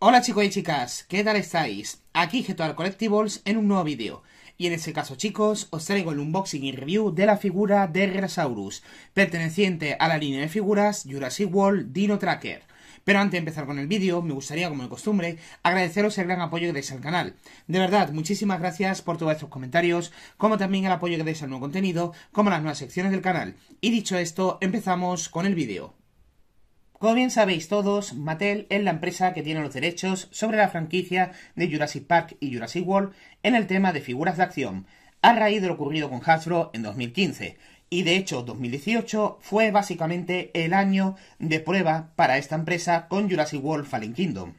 Hola chicos y chicas, ¿qué tal estáis? Aquí Getual Collectibles en un nuevo vídeo. Y en este caso chicos, os traigo el unboxing y review de la figura de Rasaurus, perteneciente a la línea de figuras Jurassic World Dino Tracker. Pero antes de empezar con el vídeo, me gustaría, como de costumbre, agradeceros el gran apoyo que dais al canal. De verdad, muchísimas gracias por todos estos comentarios, como también el apoyo que dais al nuevo contenido, como las nuevas secciones del canal. Y dicho esto, empezamos con el vídeo. Como bien sabéis todos, Mattel es la empresa que tiene los derechos sobre la franquicia de Jurassic Park y Jurassic World en el tema de figuras de acción, a raíz de lo ocurrido con Hasbro en 2015. Y de hecho, 2018 fue básicamente el año de prueba para esta empresa con Jurassic World Fallen Kingdom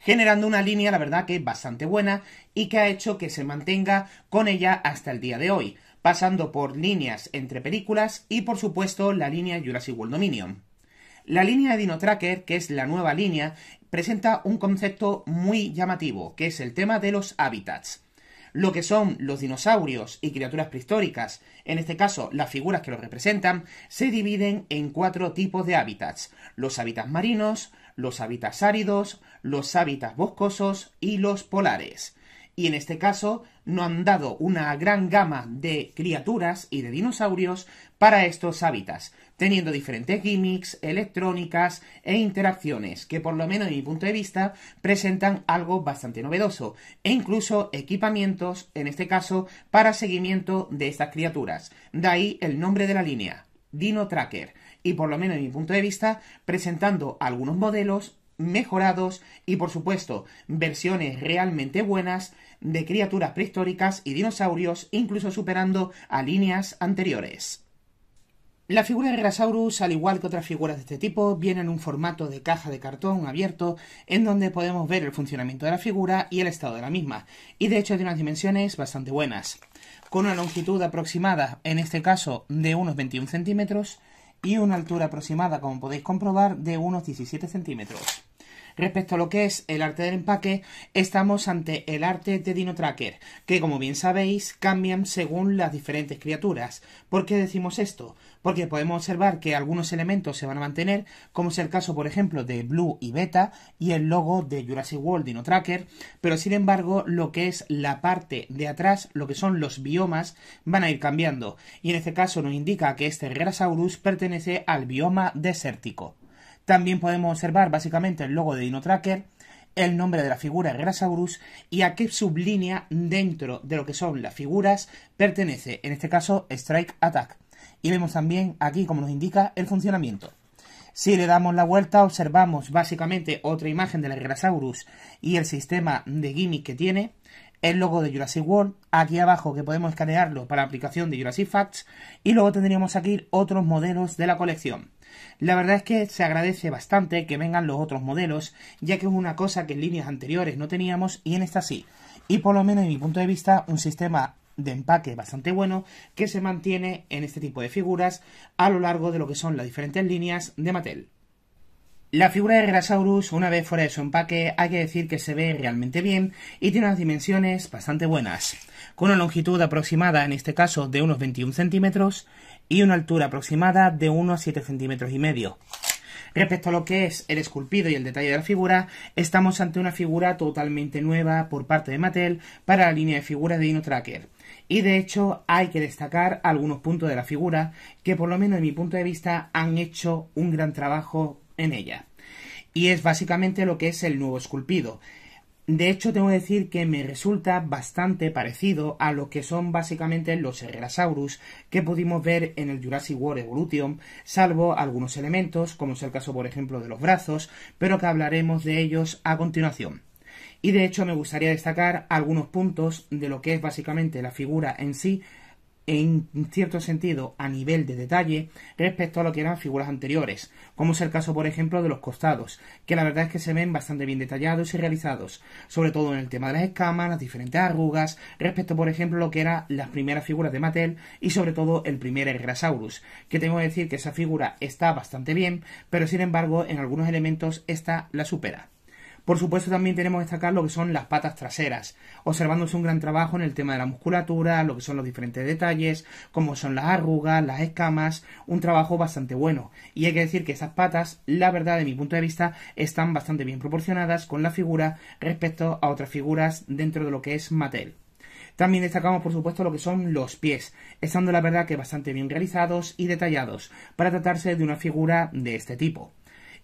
generando una línea, la verdad que bastante buena y que ha hecho que se mantenga con ella hasta el día de hoy, pasando por líneas entre películas y por supuesto la línea Jurassic World Dominion. La línea de DinoTracker, que es la nueva línea, presenta un concepto muy llamativo, que es el tema de los hábitats. Lo que son los dinosaurios y criaturas prehistóricas, en este caso las figuras que los representan, se dividen en cuatro tipos de hábitats. Los hábitats marinos, los hábitats áridos, los hábitats boscosos y los polares y en este caso no han dado una gran gama de criaturas y de dinosaurios para estos hábitats, teniendo diferentes gimmicks, electrónicas e interacciones que por lo menos en mi punto de vista presentan algo bastante novedoso e incluso equipamientos, en este caso, para seguimiento de estas criaturas. De ahí el nombre de la línea, Dino Tracker, y por lo menos en mi punto de vista presentando algunos modelos mejorados y por supuesto versiones realmente buenas de criaturas prehistóricas y dinosaurios, incluso superando a líneas anteriores. La figura de Rasaurus, al igual que otras figuras de este tipo, viene en un formato de caja de cartón abierto en donde podemos ver el funcionamiento de la figura y el estado de la misma, y de hecho tiene unas dimensiones bastante buenas, con una longitud aproximada, en este caso, de unos 21 centímetros y una altura aproximada, como podéis comprobar, de unos 17 centímetros. Respecto a lo que es el arte del empaque, estamos ante el arte de Dino Tracker, que como bien sabéis cambian según las diferentes criaturas. ¿Por qué decimos esto? Porque podemos observar que algunos elementos se van a mantener, como es el caso por ejemplo de Blue y Beta y el logo de Jurassic World Dino Tracker, pero sin embargo lo que es la parte de atrás, lo que son los biomas, van a ir cambiando, y en este caso nos indica que este Grasaurus pertenece al bioma desértico. También podemos observar básicamente el logo de Dino Tracker, el nombre de la figura Grasaurus y a qué sublínea dentro de lo que son las figuras pertenece, en este caso Strike Attack. Y vemos también aquí como nos indica el funcionamiento. Si le damos la vuelta observamos básicamente otra imagen de la Grasaurus y el sistema de gimmick que tiene, el logo de Jurassic World, aquí abajo que podemos escanearlo para la aplicación de Jurassic Facts y luego tendríamos aquí otros modelos de la colección. La verdad es que se agradece bastante que vengan los otros modelos, ya que es una cosa que en líneas anteriores no teníamos y en esta sí. Y por lo menos en mi punto de vista, un sistema de empaque bastante bueno que se mantiene en este tipo de figuras a lo largo de lo que son las diferentes líneas de Mattel. La figura de Grasaurus, una vez fuera de su empaque, hay que decir que se ve realmente bien y tiene unas dimensiones bastante buenas, con una longitud aproximada en este caso de unos 21 centímetros y una altura aproximada de 1 a 7 centímetros y medio. Respecto a lo que es el esculpido y el detalle de la figura, estamos ante una figura totalmente nueva por parte de Mattel para la línea de figuras de Dino Tracker. Y de hecho hay que destacar algunos puntos de la figura que por lo menos en mi punto de vista han hecho un gran trabajo en ella. Y es básicamente lo que es el nuevo esculpido. De hecho, tengo que decir que me resulta bastante parecido a lo que son básicamente los herrerasaurus que pudimos ver en el Jurassic World Evolution, salvo algunos elementos, como es el caso, por ejemplo, de los brazos, pero que hablaremos de ellos a continuación. Y de hecho, me gustaría destacar algunos puntos de lo que es básicamente la figura en sí, en cierto sentido a nivel de detalle respecto a lo que eran figuras anteriores, como es el caso por ejemplo de los costados, que la verdad es que se ven bastante bien detallados y realizados, sobre todo en el tema de las escamas, las diferentes arrugas, respecto por ejemplo a lo que eran las primeras figuras de Mattel y sobre todo el primer Erasaurus, que tengo que decir que esa figura está bastante bien, pero sin embargo en algunos elementos esta la supera. Por supuesto también tenemos que destacar lo que son las patas traseras, observándose un gran trabajo en el tema de la musculatura, lo que son los diferentes detalles, como son las arrugas, las escamas, un trabajo bastante bueno. Y hay que decir que esas patas, la verdad, de mi punto de vista, están bastante bien proporcionadas con la figura respecto a otras figuras dentro de lo que es Mattel. También destacamos, por supuesto, lo que son los pies, estando la verdad que bastante bien realizados y detallados para tratarse de una figura de este tipo.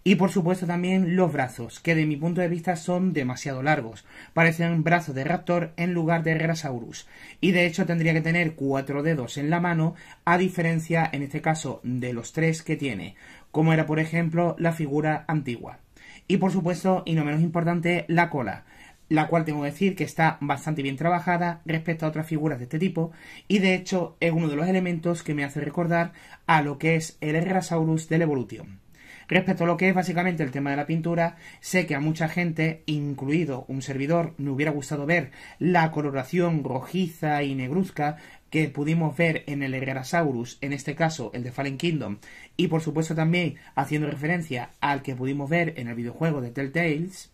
Y por supuesto también los brazos, que de mi punto de vista son demasiado largos. Parecen brazos de raptor en lugar de Rasaurus. Y de hecho tendría que tener cuatro dedos en la mano, a diferencia en este caso de los tres que tiene, como era por ejemplo la figura antigua. Y por supuesto, y no menos importante, la cola la cual tengo que decir que está bastante bien trabajada respecto a otras figuras de este tipo y de hecho es uno de los elementos que me hace recordar a lo que es el herrasaurus del Evolution. Respecto a lo que es básicamente el tema de la pintura, sé que a mucha gente, incluido un servidor, me hubiera gustado ver la coloración rojiza y negruzca que pudimos ver en el Erasaurus... en este caso el de Fallen Kingdom, y por supuesto también haciendo referencia al que pudimos ver en el videojuego de Telltales,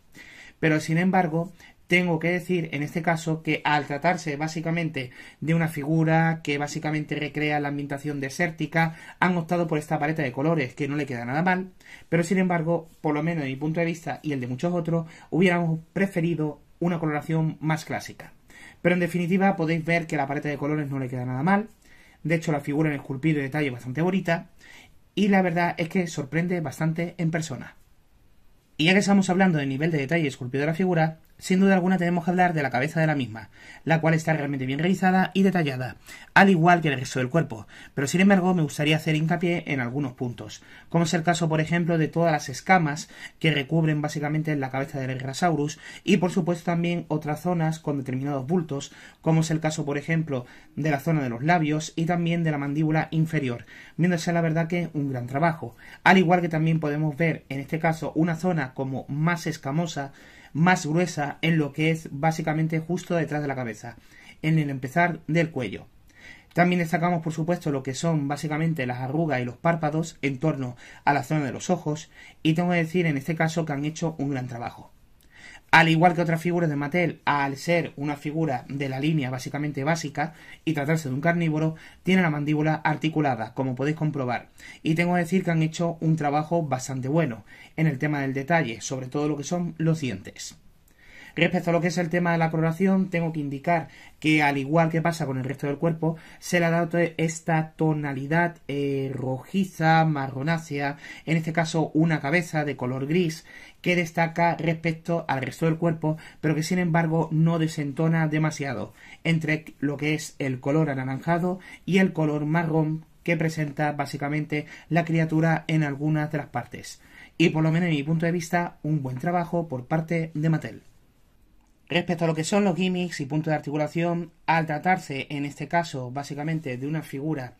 pero sin embargo tengo que decir en este caso que al tratarse básicamente de una figura que básicamente recrea la ambientación desértica, han optado por esta paleta de colores que no le queda nada mal, pero sin embargo, por lo menos de mi punto de vista y el de muchos otros, hubiéramos preferido una coloración más clásica. Pero en definitiva podéis ver que la paleta de colores no le queda nada mal, de hecho la figura en esculpido y detalle bastante bonita, y la verdad es que sorprende bastante en persona. Y ya que estamos hablando del nivel de detalle esculpido de la figura, sin duda alguna tenemos que hablar de la cabeza de la misma, la cual está realmente bien realizada y detallada, al igual que el resto del cuerpo, pero sin embargo me gustaría hacer hincapié en algunos puntos, como es el caso por ejemplo de todas las escamas que recubren básicamente la cabeza del Rasaurus y por supuesto también otras zonas con determinados bultos, como es el caso por ejemplo de la zona de los labios y también de la mandíbula inferior, viéndose la verdad que un gran trabajo, al igual que también podemos ver en este caso una zona como más escamosa más gruesa en lo que es básicamente justo detrás de la cabeza, en el empezar del cuello. También destacamos, por supuesto, lo que son básicamente las arrugas y los párpados en torno a la zona de los ojos, y tengo que decir en este caso que han hecho un gran trabajo al igual que otras figuras de Mattel, al ser una figura de la línea básicamente básica y tratarse de un carnívoro, tiene la mandíbula articulada, como podéis comprobar. Y tengo que decir que han hecho un trabajo bastante bueno en el tema del detalle, sobre todo lo que son los dientes. Respecto a lo que es el tema de la coloración, tengo que indicar que al igual que pasa con el resto del cuerpo, se le ha dado esta tonalidad eh, rojiza, marronácea, en este caso una cabeza de color gris que destaca respecto al resto del cuerpo, pero que sin embargo no desentona demasiado entre lo que es el color anaranjado y el color marrón que presenta básicamente la criatura en algunas de las partes. Y por lo menos en mi punto de vista, un buen trabajo por parte de Mattel. Respecto a lo que son los gimmicks y puntos de articulación, al tratarse en este caso básicamente de una figura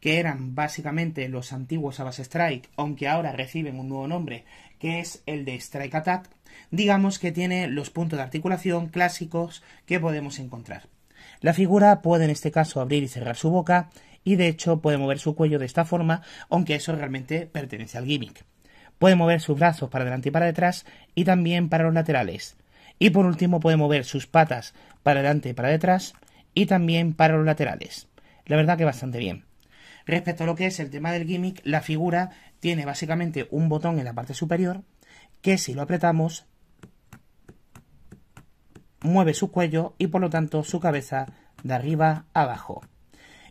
que eran básicamente los antiguos abas Strike, aunque ahora reciben un nuevo nombre, que es el de Strike Attack, digamos que tiene los puntos de articulación clásicos que podemos encontrar. La figura puede en este caso abrir y cerrar su boca y de hecho puede mover su cuello de esta forma, aunque eso realmente pertenece al gimmick. Puede mover sus brazos para delante y para detrás y también para los laterales. Y por último puede mover sus patas para adelante y para detrás y también para los laterales. La verdad que bastante bien. Respecto a lo que es el tema del gimmick, la figura tiene básicamente un botón en la parte superior que si lo apretamos mueve su cuello y por lo tanto su cabeza de arriba a abajo.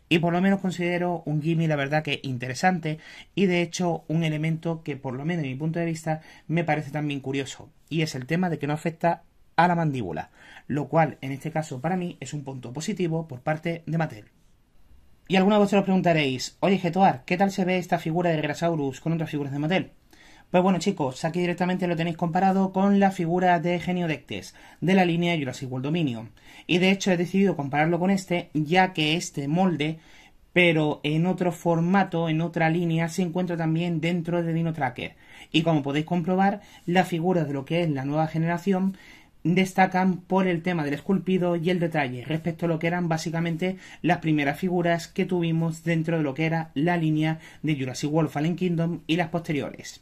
Y por lo menos considero un gimmick la verdad que interesante y de hecho un elemento que por lo menos en mi punto de vista me parece también curioso y es el tema de que no afecta a la mandíbula, lo cual en este caso para mí es un punto positivo por parte de Mattel. Y algunos de vosotros preguntaréis, oye Getoar, ¿qué tal se ve esta figura de Grasaurus con otras figuras de Mattel? Pues bueno chicos, aquí directamente lo tenéis comparado con la figura de Genio Dectes, de la línea Jurassic World Dominion. Y de hecho he decidido compararlo con este, ya que este molde, pero en otro formato, en otra línea, se encuentra también dentro de Dino Tracker. Y como podéis comprobar, la figura de lo que es la nueva generación destacan por el tema del esculpido y el detalle respecto a lo que eran básicamente las primeras figuras que tuvimos dentro de lo que era la línea de Jurassic World Fallen Kingdom y las posteriores.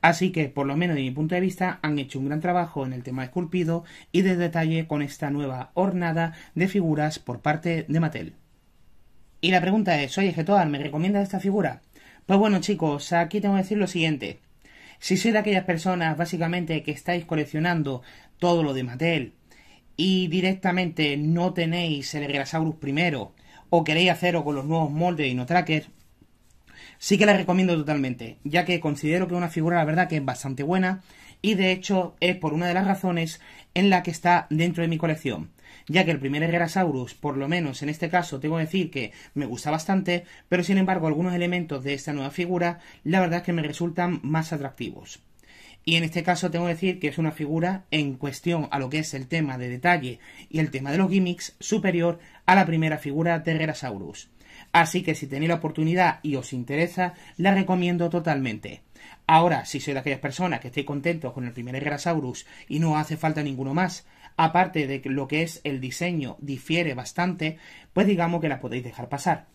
Así que, por lo menos de mi punto de vista, han hecho un gran trabajo en el tema esculpido y de detalle con esta nueva hornada de figuras por parte de Mattel. Y la pregunta es, oye Getoar, ¿me recomiendas esta figura? Pues bueno chicos, aquí tengo que decir lo siguiente. Si sois de aquellas personas básicamente que estáis coleccionando todo lo de Mattel y directamente no tenéis el Grasaurus primero o queréis hacerlo con los nuevos moldes y no trackers, sí que la recomiendo totalmente, ya que considero que es una figura, la verdad, que es bastante buena y de hecho es por una de las razones en la que está dentro de mi colección, ya que el primer Herrerasaurus, por lo menos en este caso, tengo que decir que me gusta bastante, pero sin embargo algunos elementos de esta nueva figura, la verdad es que me resultan más atractivos. Y en este caso tengo que decir que es una figura en cuestión a lo que es el tema de detalle y el tema de los gimmicks superior a la primera figura de Gerasaurus. Así que si tenéis la oportunidad y os interesa, la recomiendo totalmente. Ahora, si sois de aquellas personas que estéis contentos con el primer Gerasaurus y no hace falta ninguno más, aparte de que lo que es el diseño difiere bastante, pues digamos que la podéis dejar pasar.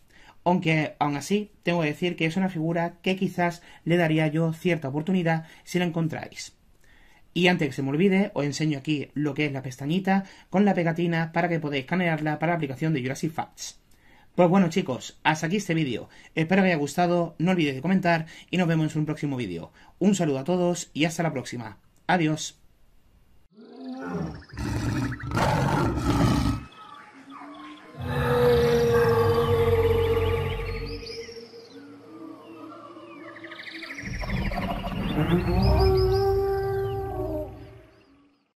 Aunque aún así, tengo que decir que es una figura que quizás le daría yo cierta oportunidad si la encontráis. Y antes que se me olvide, os enseño aquí lo que es la pestañita con la pegatina para que podáis escanearla para la aplicación de Jurassic Facts. Pues bueno chicos, hasta aquí este vídeo. Espero que haya gustado, no olvidéis de comentar y nos vemos en un próximo vídeo. Un saludo a todos y hasta la próxima. Adiós.